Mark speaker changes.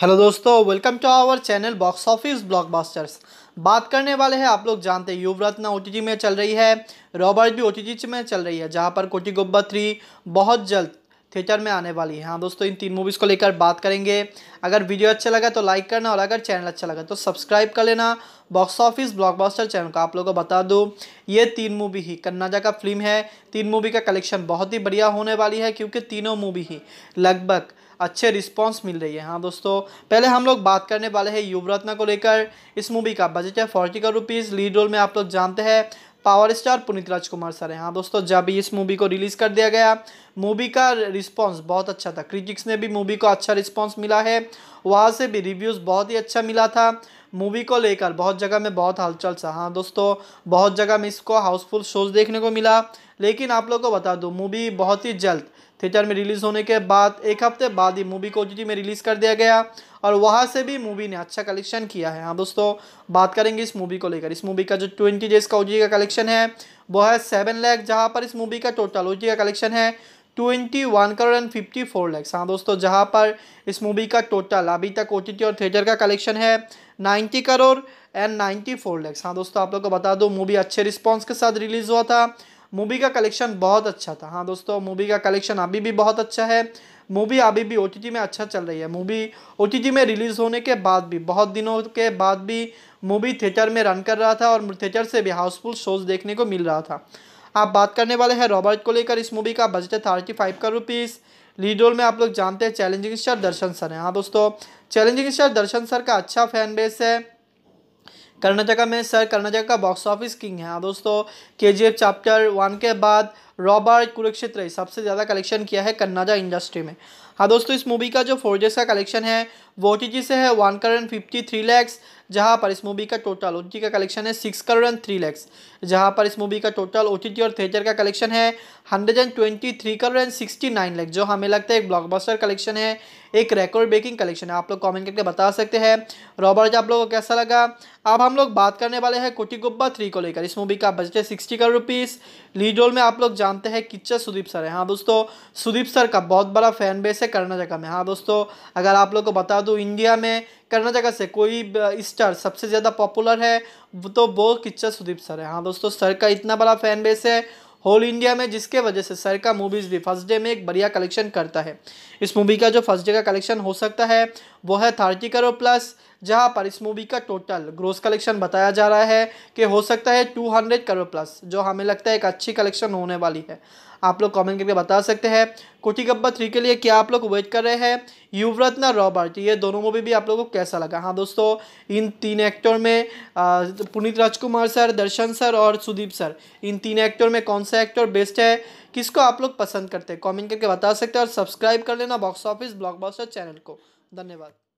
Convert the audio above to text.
Speaker 1: hello दोस्तों welcome to our channel box office blockbusters बात करने वाले हैं आप लोग जानते हैं युवरत्न ओ टी में चल रही है रॉबर्ट भी ओ टी में चल रही है जहां पर कोटी गुब्बा थ्री बहुत जल्द थिएटर में आने वाली है हाँ दोस्तों इन तीन मूवीज़ को लेकर बात करेंगे अगर वीडियो अच्छा लगा तो लाइक करना और अगर चैनल अच्छा लगा तो सब्सक्राइब कर लेना बॉक्स ऑफिस ब्लॉकबस्टर चैनल का आप लोगों को बता दूँ ये तीन मूवी ही कन्नाजा का फिल्म है तीन मूवी का कलेक्शन बहुत ही बढ़िया होने वाली है क्योंकि तीनों मूवी ही लगभग अच्छे रिस्पॉन्स मिल रही है हाँ दोस्तों पहले हम लोग बात करने वाले हैं युवरत्ना को लेकर इस मूवी का बजट है फोर्टी का रुपीज़ लीड रोल में आप लोग जानते हैं power star Puneeth Rajkumar sir है हाँ दोस्तों जब इस मूवी को रिलीज़ कर दिया गया मूवी का रिस्पांस बहुत अच्छा था क्रिटिक्स ने भी मूवी को अच्छा रिस्पांस मिला है वहाँ से भी रिव्यूज़ बहुत ही अच्छा मिला था मूवी को लेकर बहुत जगह में बहुत हलचल सा हाँ दोस्तों बहुत जगह में इसको हाउसफुल शोज देखने को मिला लेकिन आप लोग को बता दूँ मूवी बहुत ही जल्द थिएटर में रिलीज़ होने के बाद एक हफ्ते बाद ही मूवी को ओ में रिलीज़ कर दिया गया और वहाँ से भी मूवी ने अच्छा कलेक्शन किया है हाँ दोस्तों बात करेंगे इस मूवी को लेकर इस मूवी का जो ट्वेंटी डेज़ का ओ का कलेक्शन है वो है सेवन लैख जहाँ पर इस मूवी का टोटल ओजी का कलेक्शन है twenty one crore and fifty four lakhs हाँ दोस्तों जहाँ पर इस मूवी का टोटल अभी तक ओ और थिएटर का कलेक्शन है ninety crore and ninety four lakhs हाँ दोस्तों आप लोग को बता दो मूवी अच्छे रिस्पॉन्स के साथ रिलीज़ हुआ था मूवी का कलेक्शन बहुत अच्छा था हाँ दोस्तों मूवी का कलेक्शन अभी भी बहुत अच्छा है मूवी अभी भी ओ में अच्छा चल रही है मूवी ओ में रिलीज़ होने के बाद भी बहुत दिनों के बाद भी मूवी थिएटर में रन कर रहा था और थिएटर से भी हाउसफुल शोज़ देखने को मिल रहा था आप बात करने वाले हैं रॉबर्ट को लेकर इस मूवी का बजट है थर्टी फाइव का रुपीज़ लीड रोल में आप लोग जानते हैं चैलेंजिंग स्टार दर्शन सर हैं हाँ दोस्तों चैलेंजिंग स्टार दर्शन सर का अच्छा फैन बेस है कर्नाटका में सर कर्नाटका का बॉक्स ऑफिस किंग है हाँ, दोस्तों के जी चैप्टर वन के बाद रॉबर कुरुक्षेत्र सबसे ज़्यादा कलेक्शन किया है कन्नाजा इंडस्ट्री में हाँ दोस्तों इस मूवी का जो फोर्जेस का कलेक्शन है वो ओ से है one crore fifty three lakhs जहाँ पर इस मूवी का टोटल ओ का कलेक्शन है सिक्स करोड़ थ्री लैक्स जहाँ पर इस मूवी का टोटल ओ और थिएटर का कलेक्शन है hundred and twenty three crore and sixty nine lakhs जो हमें लगता है एक ब्लॉकबस्टर कलेक्शन है एक रेकॉर्ड ब्रेकिंग कलेक्शन है आप लोग कॉमेंट करके बता सकते हैं रॉबर्ट आप लोगों को कैसा लगा अब हम लोग बात करने वाले हैं कोटी गुब्बा थ्री को लेकर इस मूवी का बजट है sixty crore rupees lead role में आप लोग जानते हैं किच्चा सुदीप सर है हाँ दोस्तों सुदीप सर का बहुत बड़ा फैन बेस है कर्नाटका में हाँ दोस्तों अगर आप लोग को बता दूँ इंडिया में कर्नाटका से कोई स्टार सबसे ज़्यादा पॉपुलर है तो वो किच्चा सुदीप सर है हाँ दोस्तों सर का इतना बड़ा फैन बेस है होल इंडिया में जिसके वजह से सर का मूवीज़ भी फर्स्ट डे में एक बढ़िया कलेक्शन करता है इस मूवी का जो फर्स्ट डे का कलेक्शन हो सकता है वो है थर्टी करोड़ प्लस जहां पर इस मूवी का टोटल ग्रोस कलेक्शन बताया जा रहा है कि हो सकता है टू हंड्रेड करोड़ प्लस जो हमें लगता है एक अच्छी कलेक्शन होने वाली है आप लोग कमेंट करके बता सकते हैं कोटी गब्बा थ्री के लिए क्या आप लोग वेट कर रहे हैं ना रॉबर्ट ये दोनों मूवी भी आप लोगों को कैसा लगा हाँ दोस्तों इन तीन एक्टर में पुनीत राजकुमार सर दर्शन सर और सुदीप सर इन तीन एक्टर में कौन सा एक्टर बेस्ट है किसको आप लोग पसंद करते हैं कॉमेंट करके बता सकते हैं और सब्सक्राइब कर लेना बॉक्स ऑफिस ब्लॉक चैनल को धन्यवाद